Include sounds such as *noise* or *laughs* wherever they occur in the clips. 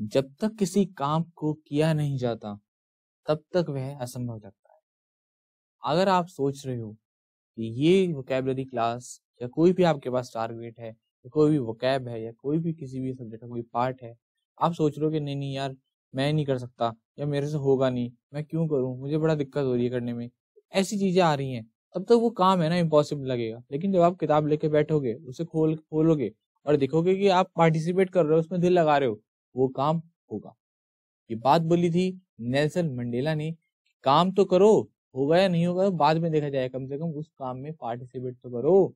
जब तक किसी काम को किया नहीं जाता तब तक वह असंभव लगता है अगर आप सोच रहे हो कि ये वोकेबलरी क्लास या कोई भी आपके पास टारगेट है या कोई भी वोकेब है या कोई भी किसी भी सब्जेक्ट का कोई पार्ट है आप सोच रहे हो कि नहीं नहीं यार मैं नहीं कर सकता या मेरे से होगा नहीं मैं क्यों करूँ मुझे बड़ा दिक्कत हो रही है करने में ऐसी चीज़ें आ रही हैं तब तक वो काम है ना इम्पॉसिबल लगेगा लेकिन जब आप किताब लेके बैठोगे उसे खोल खोलोगे और देखोगे कि आप पार्टिसिपेट कर रहे हो उसमें दिल लगा रहे हो वो काम होगा ये बात बोली थी नेल्सन मंडेला ने काम तो करो होगा या नहीं होगा बाद में देखा जाएगा कम से कम उस काम में पार्टिसिपेट तो करो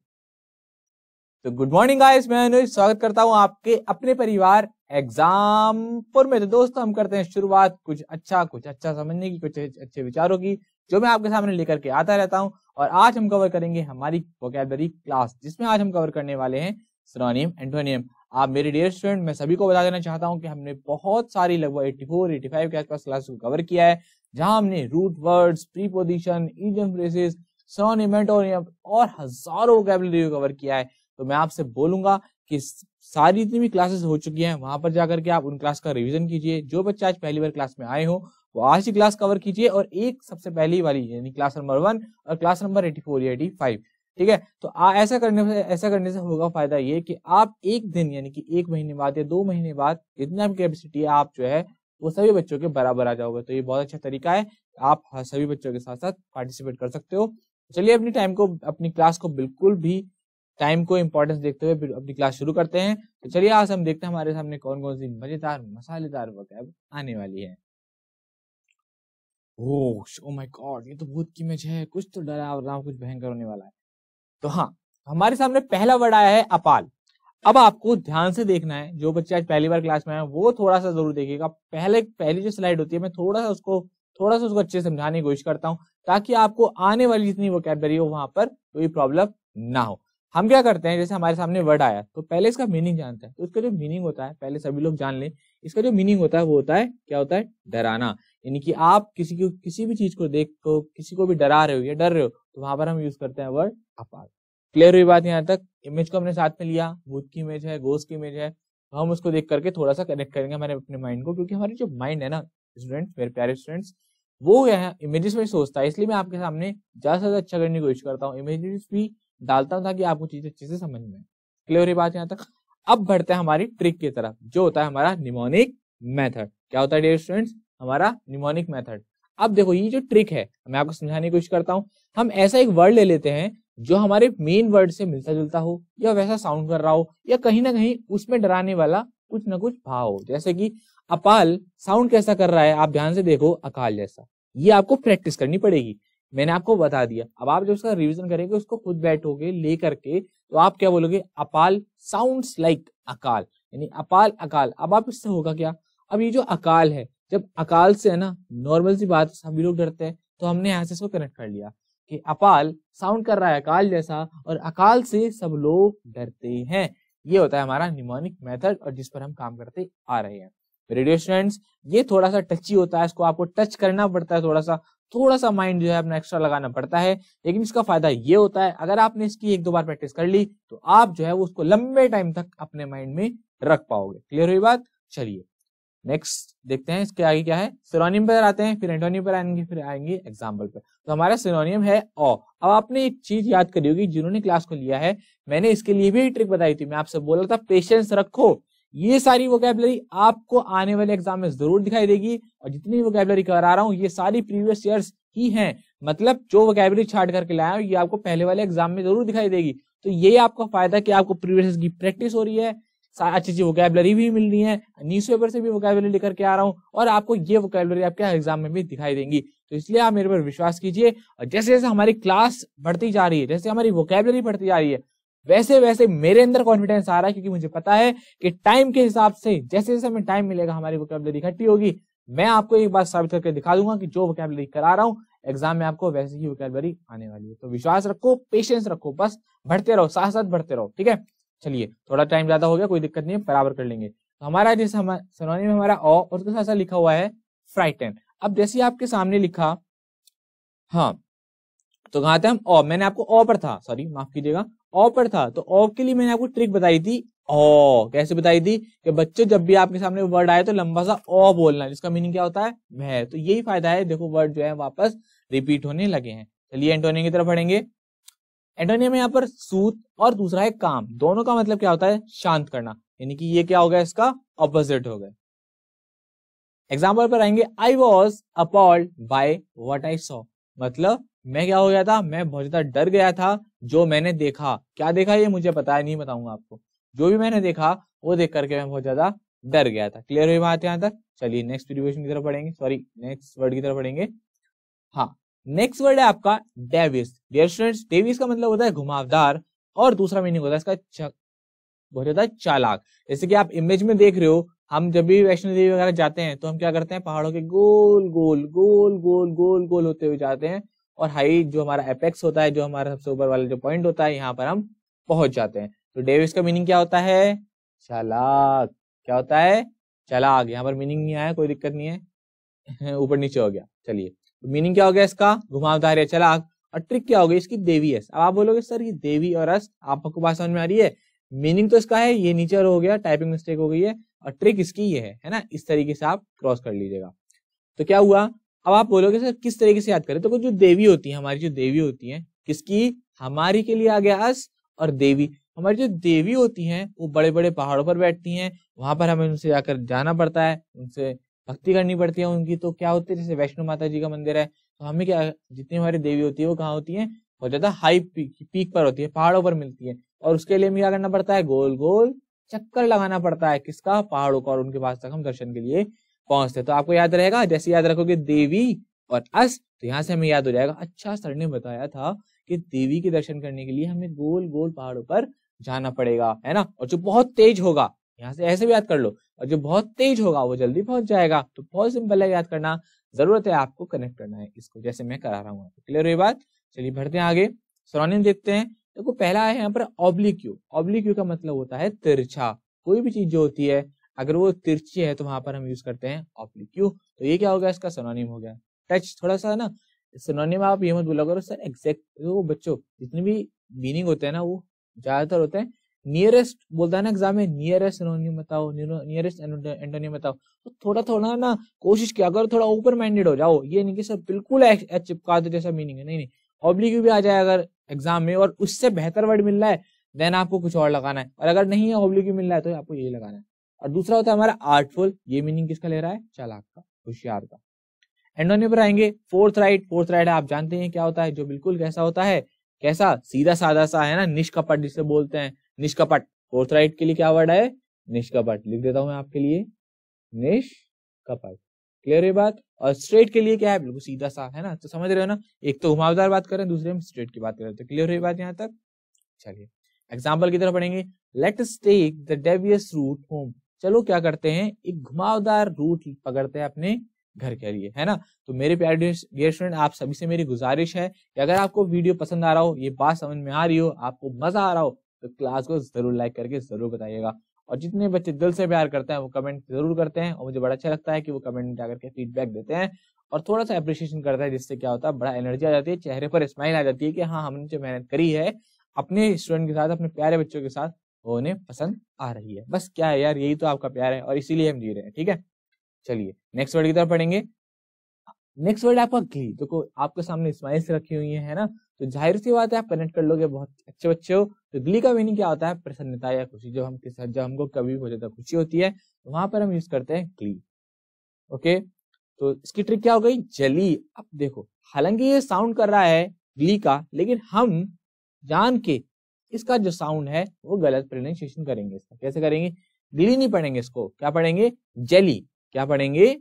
तो गुड मॉर्निंग गाइस मैं अनुज स्वागत करता हूँ आपके अपने परिवार एग्जाम पर में तो दोस्तों हम करते हैं शुरुआत कुछ अच्छा कुछ अच्छा समझने की कुछ अच्छे विचारों की जो मैं आपके सामने लेकर के आता रहता हूं और आज हम कवर करेंगे हमारी वोकेबलरी क्लास जिसमें आज हम कवर करने वाले हैं सरोनियम एंटोनियम आप मेरे डियर स्टूडेंट मैं सभी को बता देना चाहता हूँ कि हमने बहुत सारी लगभग फोर एटी फाइव के आसपास क्लास को कवर किया है जहां हमने रूट वर्ड्स प्रीपोजिशन ईजन फ्रेसेस और, और हजारों कैबलरी को कवर किया है तो मैं आपसे बोलूंगा कि सारी जितनी भी क्लासेस हो चुकी हैं वहां पर जाकर के आप उन क्लास का रिवीजन कीजिए जो बच्चे आज पहली बार क्लास में आए हो वो आज ही क्लास कवर कीजिए और एक सबसे पहली वाली यानी क्लास नंबर वन और class number eighty four eighty five ठीक है तो आ, ऐसा करने से ऐसा करने से होगा फायदा ये कि आप एक दिन यानी कि एक महीने बाद या दो महीने बाद जितना भी कैपेसिटी है आप जो है वो सभी बच्चों के बराबर आ जाओगे तो ये बहुत अच्छा तरीका है आप सभी बच्चों के साथ साथ पार्टिसिपेट कर सकते हो चलिए अपनी टाइम को अपनी क्लास को बिल्कुल भी टाइम को इम्पोर्टेंस देखते हुए अपनी क्लास शुरू करते हैं तो चलिए आज हम देखते हैं हमारे सामने कौन कौन सी मजेदार मसालेदार वगैरह आने वाली है ओह माय गॉड oh ये तो भूत की मैच है कुछ तो डरा और कुछ भयंकर होने वाला है तो हाँ हमारे सामने पहला वर्ड आया है अपाल अब आपको ध्यान से देखना है जो बच्चे आज पहली बार क्लास में आए वो थोड़ा सा जरूर देखिएगा पहले पहली जो स्लाइड होती है मैं थोड़ा सा उसको थोड़ा सा उसको अच्छे से समझाने की कोशिश करता हूँ ताकि आपको आने वाली जितनी वोकेबरी हो वहां पर कोई प्रॉब्लम ना हो हम क्या करते हैं जैसे हमारे सामने वर्ड आया तो पहले इसका मीनिंग जानते हैं तो इसका जो मीनिंग होता है पहले सभी लोग जान लें इसका जो मीनिंग होता है वो होता है क्या होता है डराना यानी कि आप किसी को किसी भी चीज को देख को किसी को भी डरा रहे हो या डर रहे हो तो वहां पर हम यूज करते हैं वर्ड अपार क्लियर हुई बात यहाँ तक इमेज को हमने साथ में लिया भूत की इमेज है गोस की इमेज है तो हम उसको देख करके थोड़ा सा कनेक्ट करेंगे हमारे अपने माइंड को क्योंकि हमारी जो माइंड है ना स्टूडेंट्स मेरे प्यारे स्टूडेंट्स वो यहाँ इमेजेस में सोचता है इसलिए मैं आपके सामने ज्यादा से ज्यादा अच्छा करने की कोशिश करता हूँ इमेजेस भी डालता हूँ ताकि आपको चीज अच्छे से समझ में क्लियर हुई बात यहाँ तक अब बढ़ते हैं हमारी ट्रिक की तरफ जो होता है हमारा निमोनिक मेथड क्या होता है डियर स्टूडेंट्स हमारा निमोनिक मेथड अब देखो ये जो ट्रिक है मैं आपको समझाने की कोशिश करता हूँ हम ऐसा एक वर्ड ले लेते हैं जो हमारे मेन वर्ड से मिलता जुलता हो या वैसा साउंड कर रहा हो या कहीं ना कहीं उसमें डराने वाला कुछ ना कुछ भाव हो जैसे कि अपाल साउंड कैसा कर रहा है आप ध्यान से देखो अकाल जैसा ये आपको प्रैक्टिस करनी पड़ेगी मैंने आपको बता दिया अब आप जब उसका रिविजन करेंगे उसको खुद बैठोगे ले करके तो आप क्या बोलोगे अपाल साउंड लाइक अकाल यानी अपाल अकाल अब आप इससे होगा क्या अब ये जो अकाल है जब अकाल से है ना नॉर्मल सी बात सभी लोग डरते हैं तो हमने यहाँ से इसको कनेक्ट कर लिया कि अपाल साउंड कर रहा है अकाल जैसा और अकाल से सब लोग डरते हैं ये होता है हमारा निमोनिक मेथड और जिस पर हम काम करते आ रहे हैं रेडियो स्टूडेंट्स ये थोड़ा सा टची होता है इसको आपको टच करना पड़ता है थोड़ा सा थोड़ा सा माइंड जो है अपना एक्स्ट्रा लगाना पड़ता है लेकिन इसका फायदा ये होता है अगर आपने इसकी एक दो बार प्रैक्टिस कर ली तो आप जो है वो उसको लंबे टाइम तक अपने माइंड में रख पाओगे क्लियर हुई बात चलिए नेक्स्ट देखते हैं इसके आगे क्या है सिरोनियम पर आते हैं फिर एंटोनियम पर आएंगे फिर आएंगे एग्जाम्पल पर तो हमारा सिरोनियम है ओ अब आपने एक चीज याद करी होगी जिन्होंने क्लास को लिया है मैंने इसके लिए भी ट्रिक बताई थी मैं आपसे बोल रहा था पेशेंस रखो ये सारी वोकेबलरी आपको आने वाले एग्जाम में जरूर दिखाई देगी और जितनी वोकेबलरी करा रहा हूँ ये सारी प्रीवियस ईयर्स ही हैं मतलब जो वोकेबलरी छाट करके लाया हूँ ये आपको पहले वाले एग्जाम में जरूर दिखाई देगी तो यही आपका फायदा कि आपको प्रीवियस की प्रैक्टिस हो रही है अच्छी अच्छी वोकेबलरी भी मिल रही है पेपर से भी वोकेबलरी लेकर के आ रहा हूँ और आपको ये वोकेबलरी आपके एग्जाम में भी दिखाई देंगी तो इसलिए आप मेरे पर विश्वास कीजिए और जैसे जैसे हमारी क्लास बढ़ती जा रही है जैसे हमारी वोकेबलरी बढ़ती जा रही है वैसे वैसे मेरे अंदर कॉन्फिडेंस आ रहा है क्योंकि मुझे पता है कि टाइम के हिसाब से जैसे जैसे हमें टाइम मिलेगा हमारी वोकेबलरी इकट्ठी होगी मैं आपको एक बार साबित करके दिखा दूंगा कि जो वोकेबलरी करा रहा हूँ एग्जाम में आपको वैसे ही वोकेबलरी आने वाली है तो विश्वास रखो पेशेंस रखो बस बढ़ते रहो साथ साथ बढ़ते रहो ठीक है चलिए थोड़ा टाइम ज्यादा हो गया कोई दिक्कत नहीं है बराबर कर लेंगे तो हमारा जैसे सोनानी में हमारा ओ और उसके साथ साथ लिखा हुआ है फ्राइटन अब जैसे आपके सामने लिखा हाँ तो कहा था हम ओ मैंने आपको ओ पर था सॉरी माफ कीजिएगा ओ पर था तो ओ के लिए मैंने आपको ट्रिक बताई थी ओ कैसे बताई थी कि बच्चे जब भी आपके सामने वर्ड आए तो लंबा सा ओ बोलना जिसका मीनिंग क्या होता है वह तो यही फायदा है देखो वर्ड जो है वापस रिपीट होने लगे हैं चलिए एंटोनियम की तरफ बढ़ेंगे एंटोनियम यहाँ पर सूत और दूसरा है काम दोनों का मतलब क्या होता है शांत करना यानी कि ये क्या हो गया इसका ऑपोजिट हो गया एग्जाम्पल पर आएंगे I was appalled by what I saw मतलब मैं क्या हो गया था मैं बहुत ज्यादा डर गया था जो मैंने देखा क्या देखा ये मुझे पता है नहीं बताऊंगा आपको जो भी मैंने देखा वो देख करके मैं बहुत ज्यादा डर गया था क्लियर हुई बात यहाँ तक चलिए नेक्स्ट प्रिवेशन की तरफ पढ़ेंगे सॉरी नेक्स्ट वर्ड की तरफ पढ़ेंगे हाँ नेक्स्ट वर्ड है आपका डेविस डियर स्टूडेंट्स डेविस का मतलब होता है घुमावदार और दूसरा मीनिंग होता है इसका चक बहुत ज्यादा चालाक जैसे कि आप इमेज में देख रहे हो हम जब भी वैष्णो देवी वगैरह जाते हैं तो हम क्या करते हैं पहाड़ों के गोल गोल गोल गोल गोल गोल होते हुए जाते हैं और हाई जो हमारा एपेक्स होता है जो हमारा सबसे ऊपर वाला जो पॉइंट होता है यहाँ पर हम पहुंच जाते हैं तो डेविस का मीनिंग क्या होता है चालाक क्या होता है चालाक यहाँ पर मीनिंग नहीं आया कोई दिक्कत नहीं है *laughs* ऊपर नीचे हो गया चलिए तो मीनिंग क्या हो गया इसका घुमावदार या चलाक और ट्रिक क्या हो गया इसकी देवी अस अब आप बोलोगे सर ये देवी और अस आपको बात समझ में आ रही है मीनिंग तो इसका है ये नीचे हो गया टाइपिंग मिस्टेक हो गई है और ट्रिक इसकी ये है है ना इस तरीके से आप क्रॉस कर लीजिएगा तो क्या हुआ अब आप बोलोगे सर किस तरीके से याद करें तो जो देवी होती है हमारी जो देवी होती है किसकी हमारी के लिए आ गया अस और देवी हमारी जो देवी होती हैं वो बड़े बड़े पहाड़ों पर बैठती हैं वहां पर हमें उनसे जाकर जाना पड़ता है उनसे भक्ति करनी पड़ती है उनकी तो क्या होती है जैसे वैष्णो माता जी का मंदिर है तो हमें क्या जितनी हमारी देवी होती है वो कहाँ होती है बहुत ज्यादा हाई पीक पीक पर होती है पहाड़ों पर मिलती है और उसके लिए हमें क्या करना पड़ता है गोल गोल चक्कर लगाना पड़ता है किसका पहाड़ों का और उनके पास तक हम दर्शन के लिए पहुंचते तो आपको याद रहेगा जैसे याद रखोगे देवी और अस तो यहाँ से हमें याद हो जाएगा अच्छा सर ने बताया था कि देवी के दर्शन करने के लिए हमें गोल गोल पहाड़ों पर जाना पड़ेगा है ना और जो बहुत तेज होगा यहाँ से ऐसे भी याद कर लो और जो बहुत तेज होगा वो जल्दी पहुंच जाएगा तो बहुत सिंपल है याद करना जरूरत है आपको कनेक्ट करना है इसको जैसे मैं करा रहा हूँ क्लियर हुई बात चलिए बढ़ते हैं आगे सोनिम देखते हैं देखो तो पहला है यहाँ पर ऑब्लिक्यू ऑब्लिक्यू का मतलब होता है तिरछा कोई भी चीज जो होती है अगर वो तिरछी है तो वहां पर हम यूज करते हैं ऑब्लिक्यू तो ये क्या हो गया इसका सोनोनिम हो गया टच थोड़ा सा ना सोनोनिम आप ये मत बोला करो सर एग्जैक्ट वो बच्चों जितने भी मीनिंग होते हैं ना वो ज्यादातर होते हैं नियरेस्ट बोलता है ना एग्जाम में नियरेस्ट एनोनियम बताओ नियरेस्ट एंटोनियम बताओ तो थोड़ा थोड़ा ना कोशिश किया अगर थोड़ा ओपन माइंडेड हो जाओ ये नहीं कि सर बिल्कुल चिपका दो जैसा मीनिंग है नहीं नहीं ऑब्लिग भी आ जाए अगर एग्जाम में और उससे बेहतर वर्ड मिल रहा है देन आपको कुछ और लगाना है और अगर नहीं है ऑब्लिग मिल रहा है तो आपको ये लगाना है और दूसरा होता है हमारा आर्टफुल ये मीनिंग किसका ले रहा है चालाक का होशियार का एंडोनियो पर आएंगे फोर्थ राइट फोर्थ राइट आप जानते हैं क्या होता है जो बिल्कुल कैसा होता है कैसा सीधा साधा सा है ना निष्कपट जिसे बोलते हैं निष्कपट फोर्थ राइट के लिए क्या वर्ड है निष्कपट लिख देता हूं मैं आपके लिए निष्कपट क्लियर है बात और स्ट्रेट के लिए क्या है बिल्कुल सीधा सा है ना तो समझ रहे हो ना एक तो घुमावदार बात करें दूसरे हम स्ट्रेट की बात करें तो क्लियर है बात यहाँ तक चलिए एग्जाम्पल की तरफ पढ़ेंगे let take the devious route home चलो क्या करते हैं एक घुमावदार रूट पकड़ते हैं अपने घर के लिए है ना तो मेरे प्यारे डियर स्टूडेंट आप सभी से मेरी गुजारिश है कि अगर आपको वीडियो पसंद आ रहा हो ये बात समझ में आ रही हो आपको मजा आ रहा हो तो क्लास को जरूर लाइक करके जरूर बताइएगा और जितने बच्चे दिल से प्यार करते हैं वो कमेंट जरूर करते हैं और मुझे बड़ा अच्छा लगता है कि वो कमेंट में जाकर के फीडबैक देते हैं और थोड़ा सा अप्रिशिएशन करता है जिससे क्या होता है बड़ा एनर्जी आ जाती है चेहरे पर स्माइल आ जाती है कि हाँ हमने जो मेहनत करी है अपने स्टूडेंट के साथ अपने प्यारे बच्चों के साथ वो उन्हें पसंद आ रही है बस क्या है यार यही तो आपका प्यार है और इसीलिए हम जी रहे हैं ठीक है चलिए नेक्स्ट वर्ड की तरफ पढ़ेंगे नेक्स्ट वर्ड आपका ग्ली तो आपके सामने स्माइल्स रखी हुई है ना तो जाहिर सी बात है आप कनेक्ट कर लोगे बहुत अच्छे बच्चे हो तो ग्ली का मीनिंग क्या होता है प्रसन्नता या खुशी जब हम किस जब हमको कभी बहुत ज्यादा खुशी होती है तो वहां पर हम यूज करते हैं ग्ली ओके तो इसकी ट्रिक क्या हो गई जली अब देखो हालांकि ये साउंड कर रहा है ग्ली का लेकिन हम जान के इसका जो साउंड है वो गलत प्रोनाउंसिएशन करेंगे इसका कैसे करेंगे ग्ली नहीं पढ़ेंगे इसको क्या पढ़ेंगे जली क्या पढ़ेंगे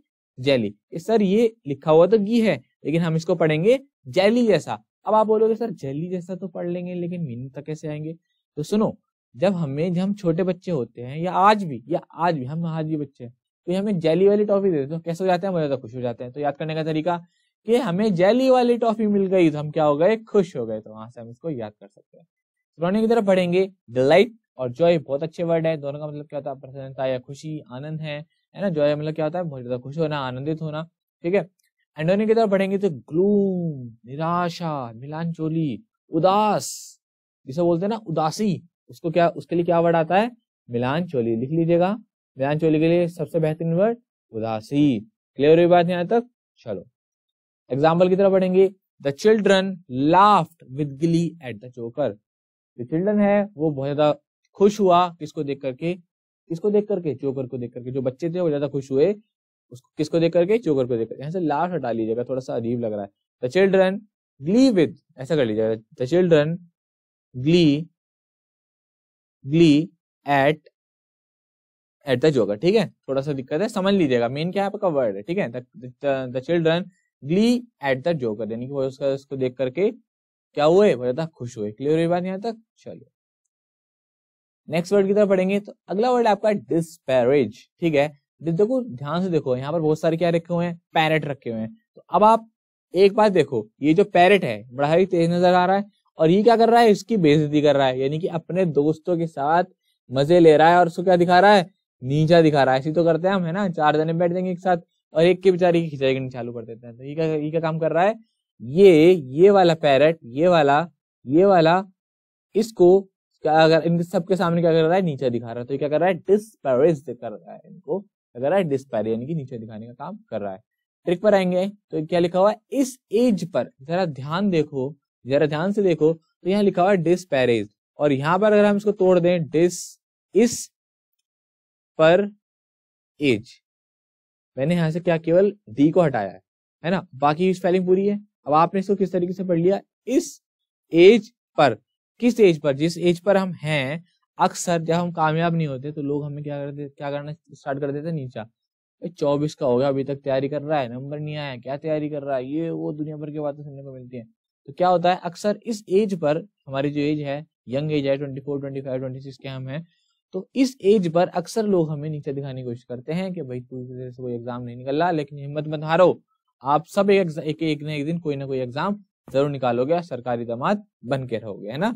जैली सर ये लिखा हुआ तो गी है लेकिन हम इसको पढ़ेंगे जैली जैसा अब आप बोलोगे सर जल्दी जैसा तो पढ़ लेंगे लेकिन मीनिंग तक तो कैसे आएंगे तो सुनो जब हमें जब हम छोटे बच्चे होते हैं या आज भी या आज भी हम आज भी बच्चे हैं तो हमें जैली वाली टॉफी दे देते तो कैसे हो जाते हैं ज्यादा खुश हो जाते हैं तो याद करने का तरीका कि हमें जैली वाली टॉफी मिल गई तो हम क्या हो गए खुश हो गए तो वहां से हम इसको याद कर सकते हैं सुनाने तो की तरफ पढ़ेंगे डिलाइट और जॉय बहुत अच्छे वर्ड है दोनों का मतलब क्या होता है प्रसन्नता या खुशी आनंद है है ना जॉय मतलब क्या होता है बहुत ज्यादा खुश होना आनंदित होना ठीक है एंडोनी की तरफ बढ़ेंगे तो ग्लूम निराशा मिलान चोली उदास जिसे बोलते हैं ना उदासी उसको क्या उसके लिए क्या वर्ड आता है मिलान चोली लिख लीजिएगा मिलान चोली के लिए सबसे बेहतरीन वर्ड उदासी क्लियर हुई बात यहाँ तक चलो एग्जाम्पल की तरफ बढ़ेंगे the children laughed with glee at the joker जो चिल्ड्रन है वो बहुत ज्यादा खुश हुआ किसको देख करके किसको देख करके चोकर को देख करके जो बच्चे थे वो ज्यादा खुश हुए उसको किसको देख करके चोकर को देख करके यहाँ से लास्ट हटा लीजिएगा थोड़ा सा अजीब लग रहा है द चिल्ड्रन ग्ली विद ऐसा कर लीजिएगा the children glee glee at at the joker ठीक है थोड़ा सा दिक्कत है समझ लीजिएगा मेन क्या है आपका वर्ड है ठीक है the children glee at the joker यानी कि वो उसका उसको देख करके क्या हुए वो ज्यादा खुश हुए क्लियर हुई बात यहाँ तक चलो नेक्स्ट वर्ड की तरफ पढ़ेंगे तो अगला वर्ड आपका डिस्पैरेज ठीक है देखो ध्यान से देखो यहाँ पर बहुत सारे क्या रखे हुए हैं पैरेट रखे हुए हैं तो अब आप एक बात देखो ये जो पैरेट है बड़ा ही तेज नजर आ रहा है और ये क्या कर रहा है इसकी बेजती कर रहा है यानी कि अपने दोस्तों के साथ मजे ले रहा है और उसको क्या दिखा रहा है नीचा दिखा रहा है ऐसी तो करते हैं हम है ना चार जने बैठ जाएंगे एक साथ और एक के बेचारे की खिंचाई करनी चालू कर देते हैं तो ये का, ये काम कर रहा है ये ये वाला पैरट ये वाला ये वाला इसको अगर इनके सबके सामने क्या कर रहा है नीचा दिखा रहा है तो ये क्या कर रहा है डिस्परेज कर रहा है इनको लगा रहा है डिस्पायर यानी कि नीचे दिखाने का काम कर रहा है ट्रिक पर आएंगे तो क्या लिखा हुआ है इस एज पर जरा ध्यान देखो जरा ध्यान से देखो तो यहाँ लिखा हुआ है डिस्पैरेज और यहां पर अगर हम इसको तोड़ दें डिस इस पर एज मैंने यहां से क्या केवल डी को हटाया है है ना बाकी स्पेलिंग पूरी है अब आपने इसको किस तरीके से पढ़ लिया इस एज पर किस एज पर जिस एज पर हम हैं अक्सर जब हम कामयाब नहीं होते तो लोग हमें क्या करते क्या करना स्टार्ट कर देते नीचा चौबीस का हो गया अभी तक तैयारी कर रहा है नंबर नहीं आया क्या तैयारी कर रहा है ये वो दुनिया भर की बातें सुनने को मिलती है तो क्या होता है अक्सर इस एज पर हमारी जो एज है यंग एज है twenty four twenty five twenty six के हम हैं तो इस एज पर अक्सर लोग हमें नीचे दिखाने की कोशिश करते हैं कि भाई तू से कोई एग्जाम नहीं निकल रहा लेकिन हिम्मत मत हारो आप सब एक एक, एक, एक, एक दिन कोई ना कोई एग्जाम जरूर निकालोगे सरकारी दामाद बन के रहोगे है ना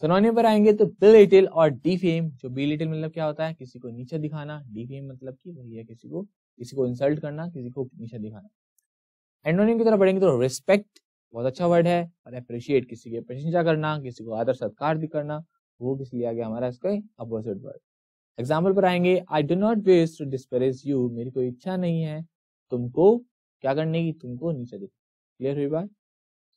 सरोनियम पर आएंगे तो बिलिटिल और डीफेम जो बिलिटिल मतलब क्या होता है किसी को नीचे दिखाना डीफेम मतलब कि वही है किसी को किसी को इंसल्ट करना किसी को नीचे दिखाना एंडोनियम की तरफ बढ़ेंगे तो रिस्पेक्ट बहुत अच्छा वर्ड है और अप्रिशिएट किसी की प्रशंसा करना किसी को आदर सत्कार भी करना वो किस लिया गया हमारा इसका अपोजिट वर्ड एग्जाम्पल पर आएंगे I do not base to disparage you मेरी कोई इच्छा नहीं है तुमको क्या करने की तुमको नीचे दिखा क्लियर हुई बात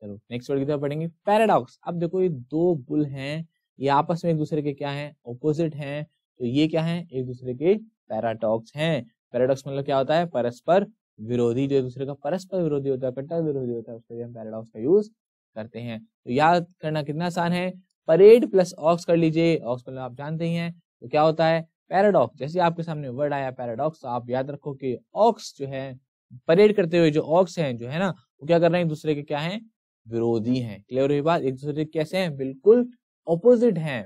चलो नेक्स्ट वर्ड की तरफ पढ़ेंगे पैराडॉक्स अब देखो ये दो बुल हैं ये आपस में एक दूसरे के क्या हैं ऑपोजिट हैं तो ये क्या हैं एक दूसरे के पैराडॉक्स हैं पैराडॉक्स मतलब क्या होता है परस्पर विरोधी जो एक दूसरे का परस्पर विरोधी होता है कट्टर विरोधी होता है उसके लिए हम पैराडॉक्स का यूज करते हैं तो याद करना कितना आसान है परेड प्लस ऑक्स कर लीजिए ऑक्स मतलब आप जानते ही हैं तो क्या होता है पैराडॉक्स जैसे आपके सामने वर्ड आया पैराडॉक्स तो आप याद रखो कि ऑक्स जो है परेड करते हुए जो ऑक्स हैं जो है ना वो क्या कर रहे हैं एक दूसरे के क्या हैं विरोधी हैं क्लियर हुई बात एक दूसरे कैसे हैं बिल्कुल ऑपोजिट हैं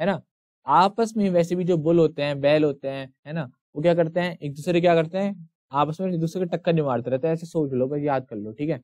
है ना आपस में वैसे भी जो बुल होते हैं बैल होते हैं है ना वो क्या करते हैं एक दूसरे क्या करते हैं आपस में एक दूसरे के टक्कर नहीं मारते रहते हैं ऐसे सोच लो बस याद कर लो ठीक है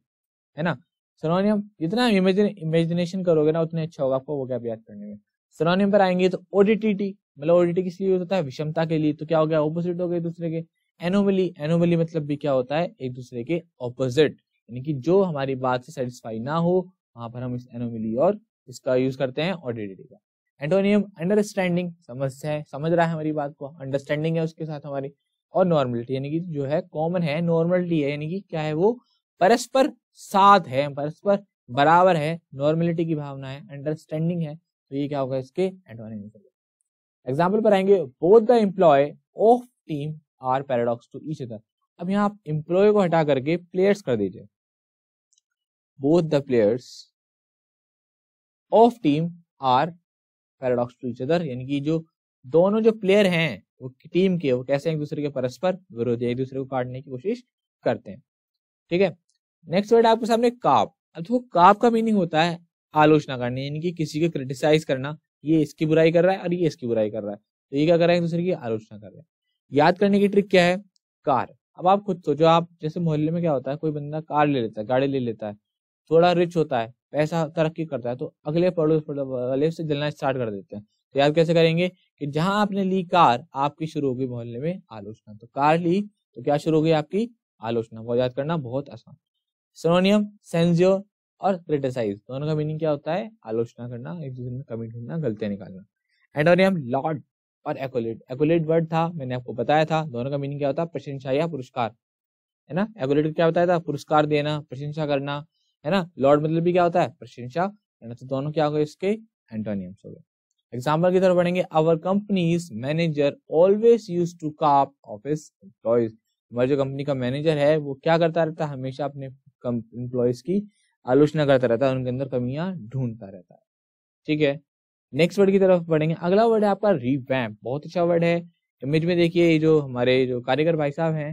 है ना सरोनियम जितना इमेजिनेशन करोगे ना उतना अच्छा होगा आपको वो क्या याद करने में सरोनियम पर आएंगे तो ओडिटिटी मतलब ओडिटी किस लिए होता है विषमता के लिए तो क्या हो गया ऑपोजिट हो गए दूसरे के एनोमली एनोमली मतलब भी क्या होता है एक दूसरे के ऑपोजिट यानी कि जो हमारी बात से सेटिस्फाई ना हो वहां पर हम इस एनोमिली और इसका यूज करते हैं ऑडिडिटी का एंटोनियम अंडरस्टैंडिंग समझ है समझ रहा है हमारी बात को अंडरस्टैंडिंग है उसके साथ हमारी और नॉर्मलिटी यानी कि जो है कॉमन है नॉर्मलिटी है यानी कि क्या है वो परस्पर साथ है परस्पर बराबर है नॉर्मलिटी की भावना है अंडरस्टैंडिंग है तो ये क्या होगा इसके एंटोनिम एग्जाम्पल पर आएंगे both the employ of team are paradox to each other अब यहाँ आप एम्प्लॉय को हटा करके प्लेयर्स कर दीजिए both the players of team are paradox to each other यानी कि जो दोनों जो प्लेयर हैं वो टीम के वो कैसे एक दूसरे के परस्पर विरोध एक दूसरे को काटने की कोशिश करते हैं ठीक है नेक्स्ट वर्ड आपके सामने काप अब देखो काप का मीनिंग होता है आलोचना करनी यानी कि किसी को क्रिटिसाइज करना ये इसकी बुराई कर रहा है और ये इसकी बुराई कर रहा है तो ये क्या कर रहा है एक दूसरे की आलोचना कर रहा है याद करने की ट्रिक क्या है कार अब आप खुद सोचो आप जैसे मोहल्ले में क्या होता है कोई बंदा कार ले लेता है गाड़ी ले लेता है थोड़ा रिच होता है पैसा तरक्की करता है तो अगले पड़ोस वाले से जलना स्टार्ट कर देते हैं तो याद कैसे करेंगे कि जहां आपने ली कार आपकी शुरू होगी मोहल्ले में आलोचना तो कार ली तो क्या शुरू होगी आपकी आलोचना वो याद करना बहुत आसान सोनियम सेंजियो और क्रिटिसाइज दोनों का मीनिंग क्या होता है आलोचना करना एक दूसरे में कमेंट करना गलतियां निकालना एंडोनियम लॉर्ड और एकोलेट एकोलेट वर्ड था मैंने आपको बताया था दोनों का मीनिंग क्या होता है प्रशंसा या पुरस्कार है ना एकोलेट क्या बताया था पुरस्कार देना प्रशंसा करना है ना लॉर्ड मतलब भी क्या होता है प्रशंसा है ना तो दोनों क्या हो गए इसके एंटोनियम्स हो गए एग्जाम्पल की तरफ बढ़ेंगे our companies manager always use to cop office employees हमारी जो कंपनी का मैनेजर है वो क्या करता रहता है हमेशा अपने एम्प्लॉयज की आलोचना करता रहता है उनके अंदर कमियां ढूंढता रहता है ठीक है नेक्स्ट वर्ड की तरफ बढ़ेंगे अगला वर्ड है आपका रिवैम्प बहुत अच्छा वर्ड है इमेज में देखिए ये जो हमारे जो कारीगर भाई साहब हैं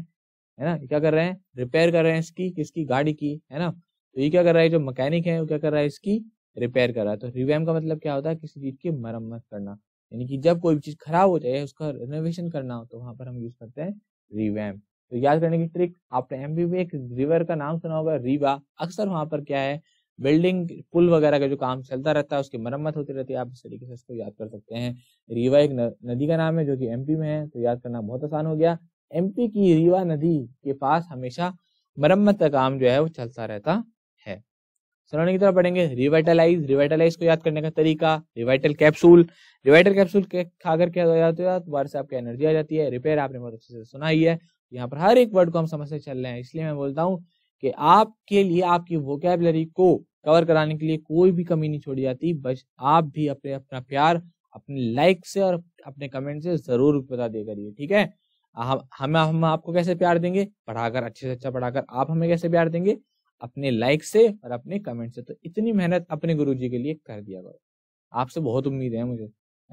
है ना क्या कर रहे हैं रिपेयर कर रहे हैं इसकी किसकी गाड़ी की है ना तो ये क्या कर रहा है जो मकैनिक है वो क्या कर रहा है इसकी रिपेयर कर रहा है तो रिवैम का मतलब क्या होता है किसी चीज की मरम्मत करना यानी कि जब कोई चीज खराब हो जाए उसका रिनोवेशन करना हो तो वहां पर हम यूज करते हैं रिवैम तो याद करने की ट्रिक आपने एम में एक रिवर का नाम सुना होगा रीवा अक्सर वहां पर क्या है बिल्डिंग पुल वगैरह का जो काम चलता रहता है उसकी मरम्मत होती रहती है आप इस तरीके से इसको याद कर सकते हैं रीवा एक नदी का नाम है जो कि एमपी में है तो याद करना बहुत आसान हो गया एमपी की रीवा नदी के पास हमेशा मरम्मत का काम जो है वो चलता रहता है सराउंडिंग की तरफ पढ़ेंगे रिवाइटलाइज रिवाइटलाइज को याद करने का तरीका रिवाइटल कैप्सूल रिवाइटल कैप्सूल के खाकर क्या हो जाते है दोबारा से आपकी एनर्जी आ जाती है रिपेयर आपने बहुत अच्छे से सुना ही है यहाँ पर हर एक वर्ड को हम समझते चल रहे हैं इसलिए मैं बोलता हूँ कि आपके लिए आपकी वोकेबलरी को कवर कराने के लिए कोई भी कमी नहीं छोड़ी जाती बस आप भी अपने अपना प्यार अपने लाइक से और अपने कमेंट से जरूर बता दिया करिए ठीक है हम हम आपको कैसे प्यार देंगे पढ़ाकर अच्छे से अच्छा पढ़ाकर आप हमें कैसे प्यार देंगे अपने लाइक से और अपने कमेंट से तो इतनी मेहनत अपने गुरु के लिए कर दिया करो आपसे बहुत उम्मीद है मुझे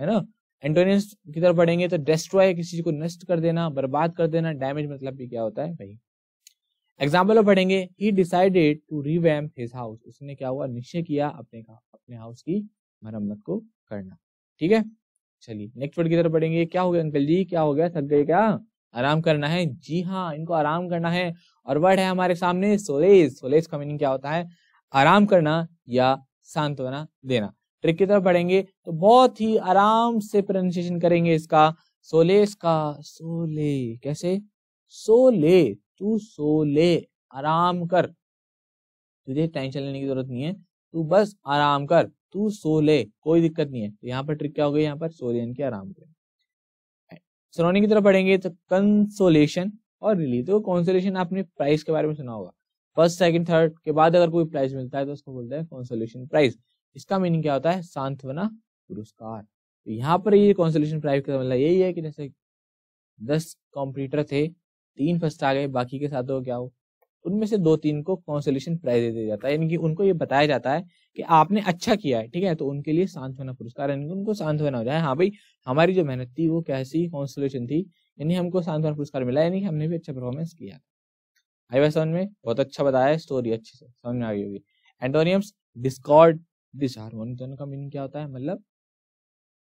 है ना एंटोनियस की तरफ बढ़ेंगे तो डिस्ट्रॉय किसी चीज को नष्ट कर देना बर्बाद कर देना डैमेज मतलब भी क्या होता है भाई एग्जाम्पल में पढ़ेंगे he decided to revamp his house उसने क्या हुआ निश्चय किया अपने का अपने हाउस की मरम्मत को करना ठीक है चलिए नेक्स्ट वर्ड की तरफ पढ़ेंगे क्या हो गया अंकल जी क्या हो गया थक गए क्या आराम करना है जी हाँ इनको आराम करना है और वर्ड है हमारे सामने सोलेज सोलेज का मीनिंग क्या होता है आराम करना या सांत्वना देना ट्रिक की तरफ बढ़ेंगे तो बहुत ही आराम से प्रोनाशिएशन करेंगे इसका सोलेस का सोले कैसे सोले तू सोले आराम कर तुझे टेंशन लेने की जरूरत नहीं है तू बस आराम कर तू सोले कोई दिक्कत नहीं है तो यहाँ पर ट्रिक क्या हो गई यहाँ पर सोले यानी कि आराम करें सुनौनी की तरफ बढ़ेंगे तो कंसोलेशन और रिलीज तो कॉन्सोलेशन आपने प्राइस के बारे में सुना होगा फर्स्ट सेकंड थर्ड के बाद अगर कोई प्राइस मिलता है तो उसको बोलते हैं कॉन्सोलेशन प्राइज इसका मीनिंग क्या होता है सांत्वना पुरस्कार तो यहाँ पर ये कॉन्सोलेशन प्राइज का मतलब यही है कि जैसे दस कॉम्पिटिटर थे तीन फर्स्ट आ गए बाकी के साथ हो क्या हो उनमें से दो तीन को कॉन्सोलेशन प्राइज दे दिया जाता है यानी कि उनको ये बताया जाता है कि आपने अच्छा किया है ठीक है तो उनके लिए सांत्वना पुरस्कार उनको सांत्वना हो जाए हाँ भाई हमारी जो मेहनत थी वो कैसी कॉन्सोलेशन थी यानी हमको सांत्वना पुरस्कार मिला यानी हमने भी अच्छा परफॉर्मेंस किया आई वैसा में बहुत अच्छा बताया स्टोरी अच्छी से समझ में आ गई होगी एंटोनियम्स डिस्कॉर्ड डिस का मीनिंग क्या होता है मतलब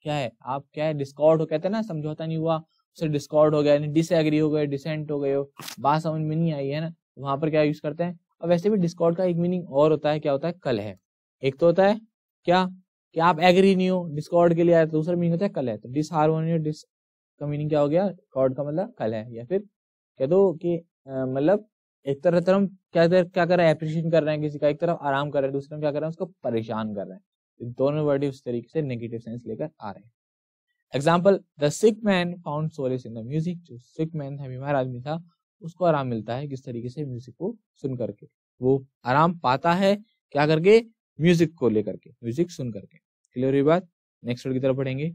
क्या है आप क्या है डिस्कॉर्ड हो कहते हैं ना समझौता नहीं हुआ उससे डिस्कॉर्ड हो गया डिसएग्री हो गए डिसेंट हो गए हो बात समझ में नहीं आई है ना वहां पर क्या यूज करते हैं और वैसे भी डिस्कॉर्ड का एक मीनिंग और होता है क्या होता है कल है एक तो होता है क्या कि आप एग्री नहीं हो डिस्कॉर्ड के लिए आए तो दूसरा मीनिंग होता है कल है तो डिसहारमोनी डिस का मीनिंग क्या हो गया कॉर्ड का मतलब कल है या फिर कह दो कि मतलब एक तरह तरह हम क्या कर क्या कर रहे हैं अप्रिशिएट कर रहे हैं किसी का एक तरफ आराम कर रहे हैं दूसरे हम क्या कर रहे हैं उसको परेशान कर रहे हैं तो दोनों वर्ड उस तरीके से नेगेटिव सेंस लेकर आ रहे हैं example the sick man found solace in the music जो सिक मैन था बीमार आदमी था उसको आराम मिलता है किस तरीके से म्यूजिक को सुन करके वो आराम पाता है क्या करके म्यूजिक को लेकर के म्यूजिक सुन करके क्लियर हुई बात नेक्स्ट वर्ड की तरफ पढ़ेंगे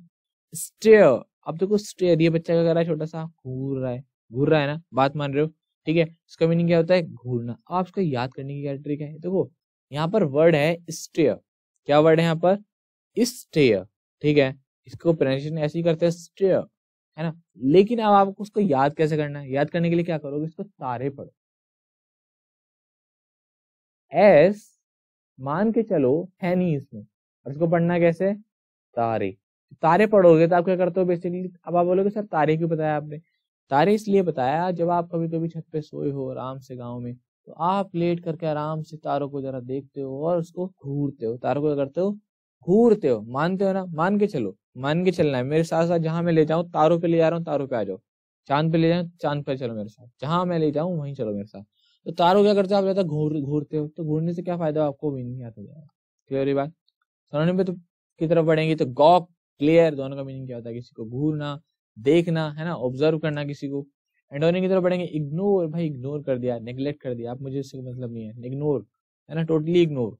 स्टेयर अब देखो स्टेयर ये बच्चा क्या कर रहा है छोटा सा घूर रहा है घूर रहा है ना बात मान रहे हो ठीक है इसका मीनिंग क्या होता है घूरना अब आप इसका याद करने की क्या ट्रिक है देखो यहाँ पर वर्ड है स्टेयर क्या वर्ड है यहाँ पर स्टेयर ठीक है इसको प्रोनाउंसिएशन ऐसे ही करते हैं स्टेयर है ना लेकिन अब आपको उसको याद कैसे करना है याद करने के लिए क्या करोगे इसको तारे पढ़ो एस मान के चलो है नहीं इसमें और इसको पढ़ना कैसे तारे तारे पढ़ोगे तो आप क्या करते हो बेसिकली अब आप बोलोगे सर तारे क्यों बताया आपने तारे इसलिए बताया जब आप कभी कभी छत पे सोए हो आराम से गाँव में तो आप लेट करके आराम से तारों को जरा देखते हो और उसको घूरते हो तारों को क्या करते हो घूरते हो मानते हो ना मान के चलो मान के चलना है मेरे साथ साथ जहां मैं ले जाऊँ तारों पे ले जा रहा हूँ तारों पे आ जाओ चांद पे ले जाओ चांद पे चलो मेरे साथ जहां मैं ले जाऊँ वहीं चलो मेरे साथ तो तारो क्या करते हो तो आप ज्यादा घूर घूरते हो तो घूरने से क्या फायदा आपको भी नहीं आता जाएगा क्लियर ही बात सोनोनिम पे तो की तरफ बढ़ेंगे तो गॉक क्लियर दोनों का मीनिंग क्या होता है किसी को घूरना देखना है ना ऑब्जर्व करना किसी को एंडोनिम की तरफ बढ़ेंगे इग्नोर भाई इग्नोर कर दिया नेग्लेक्ट कर दिया आप मुझे इससे मतलब नहीं है इग्नोर है ना totally ignore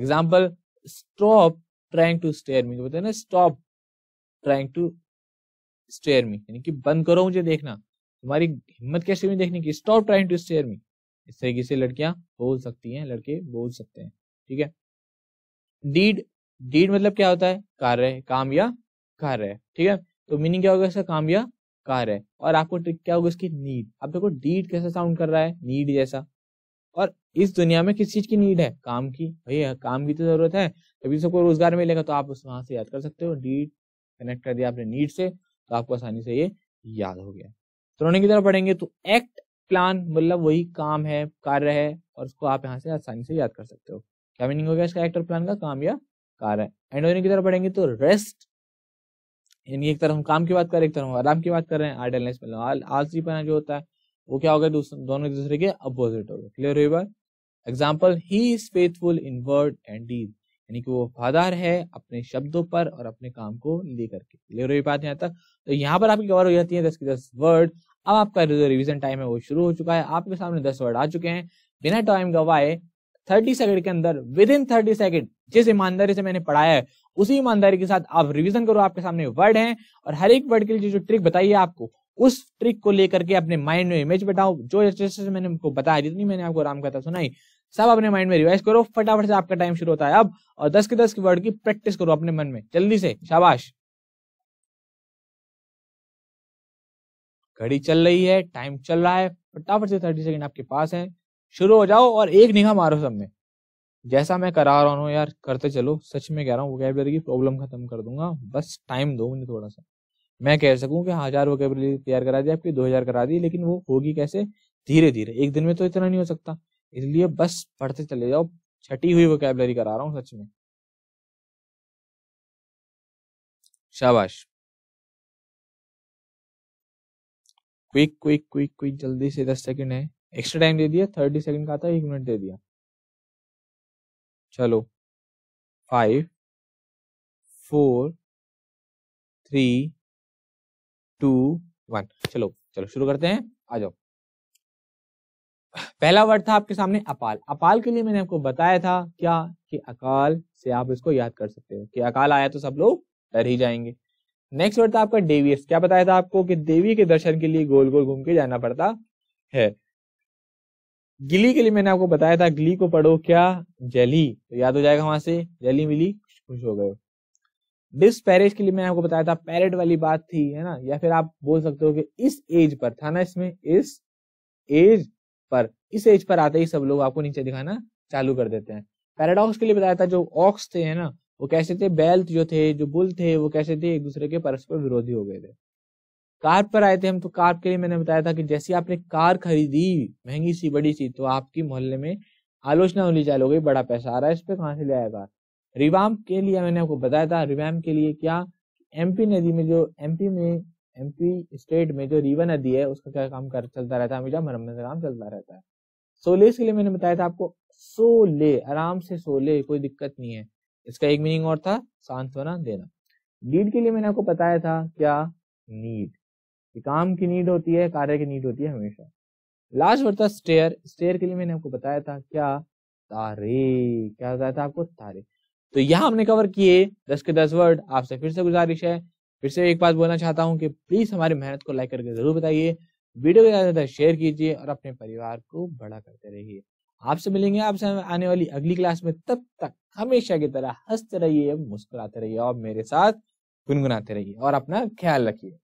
example stop trying to stare me बोलते हैं ना stop trying to stare me यानी कि बंद करो मुझे देखना तुम्हारी हिम्मत कैसे हुई देखने की stop trying to stare me इस तरीके से लड़कियां बोल सकती हैं लड़के बोल सकते हैं ठीक है डीड डीड मतलब क्या होता है कार्य काम या कार्य ठीक है तो मीनिंग क्या होगा इसका काम या कार्य और आपको ट्रिक क्या होगा इसकी नीड आप देखो डीड कैसा साउंड कर रहा है नीड जैसा और इस दुनिया में किस चीज की नीड है काम की भैया काम की तो जरूरत है तभी सबको रोजगार मिलेगा तो आप उस वहां से याद कर सकते हो डीड कनेक्ट कर दिया आपने नीड से तो आपको आसानी से ये याद हो गया तो उन्होंने की तरफ पढ़ेंगे तो एक्ट प्लान मतलब वही काम है कार्य है और उसको आप यहाँ से आसानी से याद कर सकते हो क्या मीनिंग हो गया इसका एक्ट और प्लान का काम या कार्य एंड उन्होंने की तरफ पढ़ेंगे तो रेस्ट यानी एक तरफ हम काम की बात करें एक तरफ हम आराम की बात कर रहे हैं आइडलनेस मतलब आलसी पाना जो होता है वो क्या हो गया दोनों एक दूसरे के अपोजिट हो गए क्लियर हुई बात example he is faithful in word and deed यानी कि वो वफादार है अपने शब्दों पर और अपने काम को लेकर के क्लियर हुई बात यहाँ तक तो यहाँ पर आपकी कवर हो जाती है दस की दस वर्ड अब आपका रिविजन टाइम है वो शुरू हो चुका है आपके सामने दस वर्ड आ चुके हैं बिना टाइम गवाए थर्टी सेकंड के अंदर विद इन थर्टी सेकंड जिस ईमानदारी से मैंने पढ़ाया है उसी ईमानदारी के साथ आप रिविजन करो आपके सामने वर्ड है और हर एक वर्ड के लिए जो ट्रिक बताइए आपको उस ट्रिक को लेकर के अपने माइंड में इमेज बैठाओ जो मैंने आपको बताया जितनी मैंने आपको आराम कथा सुनाई सब अपने माइंड में रिवाइज करो फटाफट से आपका टाइम शुरू होता है अब और दस के दस के वर्ड की प्रैक्टिस करो अपने मन में जल्दी से शाबाश घड़ी चल रही है टाइम चल रहा है फटाफट से थर्टी सेकेंड आपके पास है शुरू हो जाओ और एक निगाह मारो सब में जैसा मैं करा रहा हूँ यार करते चलो सच में कह रहा हूँ वोकेबलरी की प्रॉब्लम खत्म कर दूंगा बस टाइम दो मुझे थोड़ा सा मैं कह सकूँ कि हजार वोकेबलरी तैयार करा दी आपकी दो हजार करा दी लेकिन वो होगी कैसे धीरे धीरे एक दिन में तो इतना नहीं हो सकता इसलिए बस पढ़ते चले जाओ छठी हुई वोकेबलरी करा रहा हूँ सच में शाबाश क्विक क्विक क्विक क्विक जल्दी से दस सेकंड है एक्स्ट्रा टाइम दे दिया थर्टी सेकंड का था एक मिनट दे दिया चलो five four three two one चलो चलो शुरू करते हैं आ जाओ पहला वर्ड था आपके सामने अपाल अपाल के लिए मैंने आपको बताया था क्या कि अकाल से आप इसको याद कर सकते हो कि अकाल आया तो सब लोग डर ही जाएंगे नेक्स्ट वर्ड था आपका डेवियस क्या बताया था आपको कि देवी के दर्शन के लिए गोल गोल घूम के जाना पड़ता है गिली के लिए मैंने आपको बताया था गिली को पढ़ो क्या जली तो याद हो जाएगा वहां से जली मिली खुश हो गए डिस पैरेज के लिए मैंने आपको बताया था पैरेट वाली बात थी है ना या फिर आप बोल सकते हो कि इस एज पर था ना इसमें इस एज पर इस एज पर आते ही सब लोग आपको नीचे दिखाना चालू कर देते हैं पैराडॉक्स के लिए बताया था जो ऑक्स थे है ना वो कैसे थे बैल्थ जो थे जो बुल थे वो कैसे थे एक दूसरे के परस्पर विरोधी हो गए थे कार पर आए थे हम तो कार के लिए मैंने बताया था कि जैसी आपने कार खरीदी महंगी सी बड़ी सी तो आपकी मोहल्ले में आलोचना होनी चालू हो गई बड़ा पैसा आ रहा है इस पर कहाँ से ले कार रिवाम के लिए मैंने आपको बताया था रिवाम के लिए क्या एमपी नदी में जो एमपी में एमपी स्टेट में जो रीवा नदी है उसका क्या काम कर चलता रहता है हमेशा मरम्मत का काम चलता रहता है सोलेस के लिए मैंने बताया था आपको सोले आराम से सोले कोई दिक्कत नहीं है इसका एक मीनिंग और था सांत्वना देना नीड के लिए मैंने आपको बताया था क्या नीड काम की नीड होती है कार्य की नीड होती है हमेशा लास्ट वर्ड था स्टेयर स्टेयर के लिए मैंने आपको बताया था क्या तारे क्या बताया था आपको तारे तो यहाँ हमने कवर किए दस के दस वर्ड आपसे फिर से गुजारिश है फिर से एक बात बोलना चाहता हूँ कि प्लीज हमारी मेहनत को लाइक करके जरूर बताइए वीडियो को ज्यादा से शेयर कीजिए और अपने परिवार को बड़ा करते रहिए आपसे मिलेंगे आपसे आने वाली अगली क्लास में तब तक हमेशा की तरह हंसते रहिए मुस्कुराते रहिए और मेरे साथ गुनगुनाते रहिए और अपना ख्याल रखिए